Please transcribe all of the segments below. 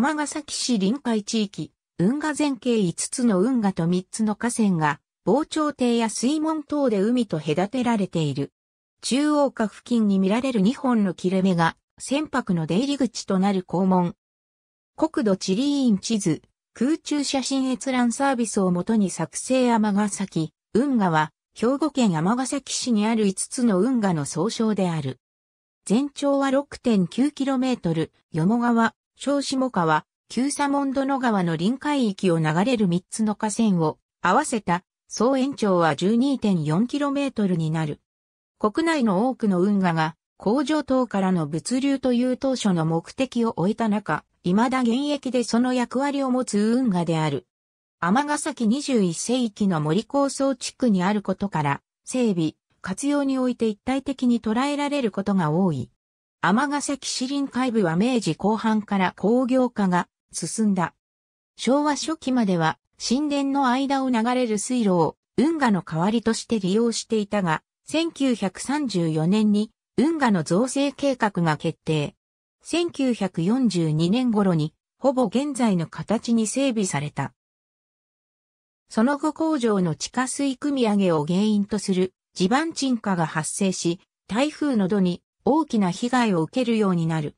尼崎市臨海地域、運河全景5つの運河と3つの河川が、防潮堤や水門等で海と隔てられている。中央下付近に見られる2本の切れ目が、船舶の出入り口となる肛門。国土地理院地図、空中写真閲覧サービスをもとに作成尼崎、運河は、兵庫県尼崎市にある5つの運河の総称である。全長は 6.9km、よも川、小下川、旧左門殿川の臨海域を流れる3つの河川を合わせた総延長は 12.4km になる。国内の多くの運河が工場等からの物流という当初の目的を終えた中、未だ現役でその役割を持つ運河である。尼崎21世紀の森構想地区にあることから、整備、活用において一体的に捉えられることが多い。ヶ崎市林海部は明治後半から工業化が進んだ。昭和初期までは神殿の間を流れる水路を運河の代わりとして利用していたが、1934年に運河の造成計画が決定。1942年頃にほぼ現在の形に整備された。その後工場の地下水組み上げを原因とする地盤沈下が発生し、台風の度に大きな被害を受けるようになる。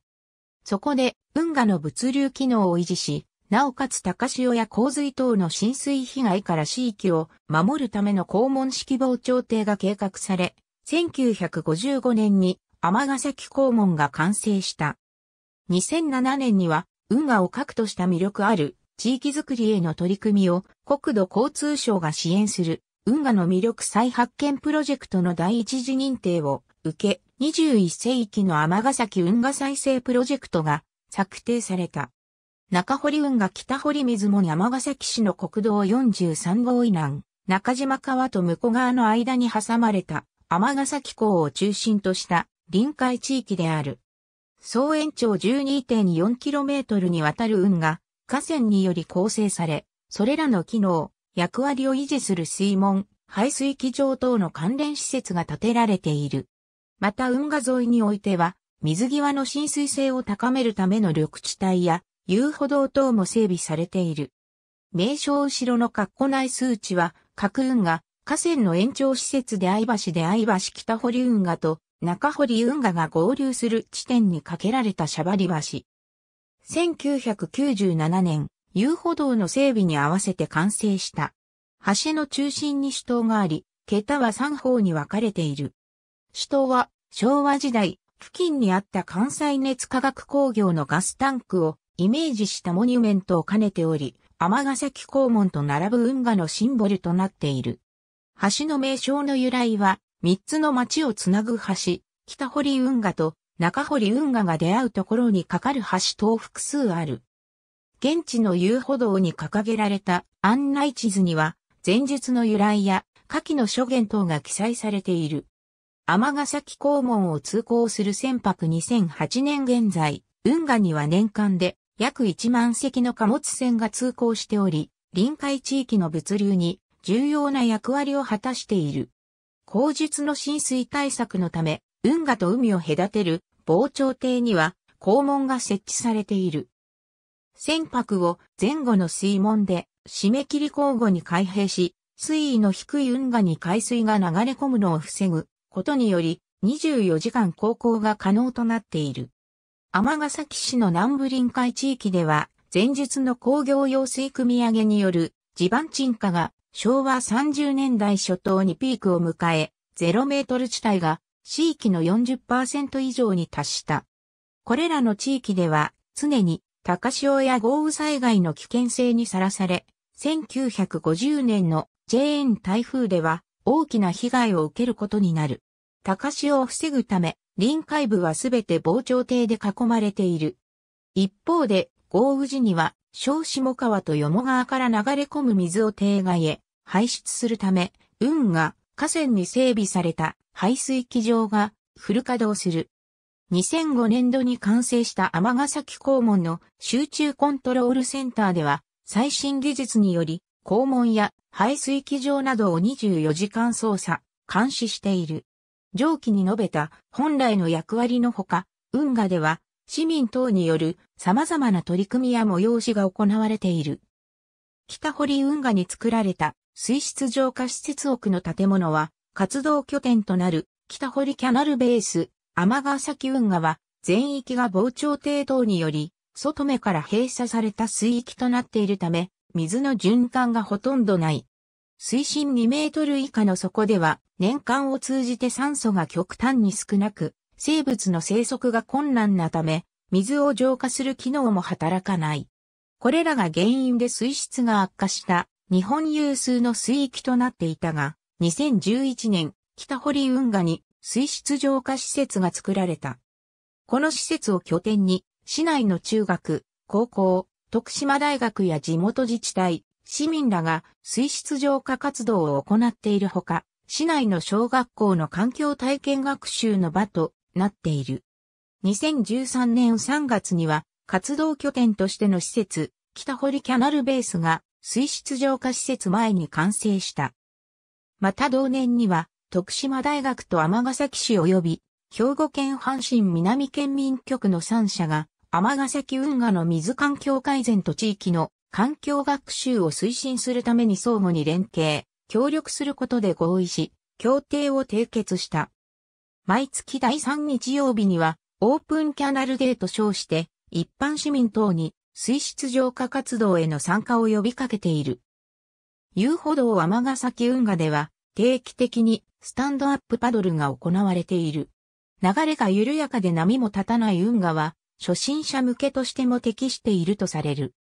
そこで、運河の物流機能を維持し、なおかつ高潮や洪水等の浸水被害から地域を守るための肛門式防潮堤が計画され、1955年に尼崎肛門が完成した。2007年には、運河を核とした魅力ある地域づくりへの取り組みを国土交通省が支援する運河の魅力再発見プロジェクトの第一次認定を受け、21世紀の天ヶ崎運河再生プロジェクトが策定された。中堀運河北堀水門山ヶ崎市の国道43号以南、中島川と向こう側の間に挟まれた天ヶ崎港を中心とした臨海地域である。総延長 12.4km にわたる運河、河川により構成され、それらの機能、役割を維持する水門、排水機場等の関連施設が建てられている。また運河沿いにおいては、水際の浸水性を高めるための緑地帯や遊歩道等も整備されている。名称後ろの括弧内数値は、各運河、河川の延長施設で相橋で相橋北堀運河と中堀運河が合流する地点に架けられたシャバリ橋。1997年、遊歩道の整備に合わせて完成した。橋の中心に主塔があり、桁は3方に分かれている。主塔は昭和時代、付近にあった関西熱化学工業のガスタンクをイメージしたモニュメントを兼ねており、尼崎港門と並ぶ運河のシンボルとなっている。橋の名称の由来は、三つの町をつなぐ橋、北堀運河と中堀運河が出会うところに架かる橋等複数ある。現地の遊歩道に掲げられた案内地図には、前述の由来や、下記の諸言等が記載されている。ヶ崎港門を通行する船舶2008年現在、運河には年間で約1万隻の貨物船が通行しており、臨海地域の物流に重要な役割を果たしている。口述の浸水対策のため、運河と海を隔てる防潮堤には肛門が設置されている。船舶を前後の水門で締め切り交互に開閉し、水位の低い運河に海水が流れ込むのを防ぐことにより、24時間航行が可能となっている。尼崎市の南部臨海地域では、前述の工業用水組み上げによる地盤沈下が昭和30年代初頭にピークを迎え、0メートル地帯が地域の40%以上に達した。これらの地域では常に高潮や豪雨災害の危険性にさらされ、1950年の JN 台風では大きな被害を受けることになる。高潮を防ぐため、臨海部はすべて防潮堤で囲まれている。一方で、豪雨時には、小下川とよも川から流れ込む水を堤外へ排出するため、運河、河川に整備された排水機場がフル稼働する。2005年度に完成したヶ崎校門の集中コントロールセンターでは、最新技術により、校門や排水機場などを24時間操作、監視している。上記に述べた本来の役割のほか、運河では市民等による様々な取り組みや催しが行われている。北堀運河に作られた水質浄化施設奥の建物は活動拠点となる北堀キャナルベース、天ヶ崎運河は全域が防潮堤等により外目から閉鎖された水域となっているため水の循環がほとんどない。水深2メートル以下の底では、年間を通じて酸素が極端に少なく、生物の生息が困難なため、水を浄化する機能も働かない。これらが原因で水質が悪化した日本有数の水域となっていたが、2011年、北堀運河に水質浄化施設が作られた。この施設を拠点に、市内の中学、高校、徳島大学や地元自治体、市民らが水質浄化活動を行っているほか、市内の小学校の環境体験学習の場となっている。2013年3月には活動拠点としての施設、北堀キャナルベースが水質浄化施設前に完成した。また同年には徳島大学と尼崎市及び兵庫県阪神南県民局の3社が尼崎運河の水環境改善と地域の環境学習を推進するために相互に連携、協力することで合意し、協定を締結した。毎月第3日曜日には、オープンキャナルデーと称して、一般市民等に水質浄化活動への参加を呼びかけている。遊歩道尼崎運河では、定期的にスタンドアップパドルが行われている。流れが緩やかで波も立たない運河は、初心者向けとしても適しているとされる。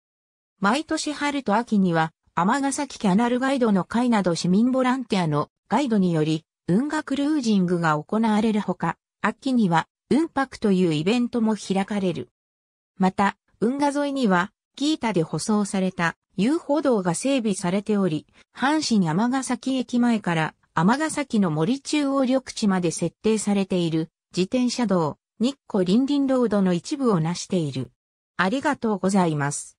毎年春と秋には、天崎キャナルガイドの会など市民ボランティアのガイドにより、運河クルージングが行われるほか、秋には、運泊というイベントも開かれる。また、運河沿いには、ギータで舗装された遊歩道が整備されており、阪神天崎駅前から天崎の森中央緑地まで設定されている自転車道、日光林林ロードの一部を成している。ありがとうございます。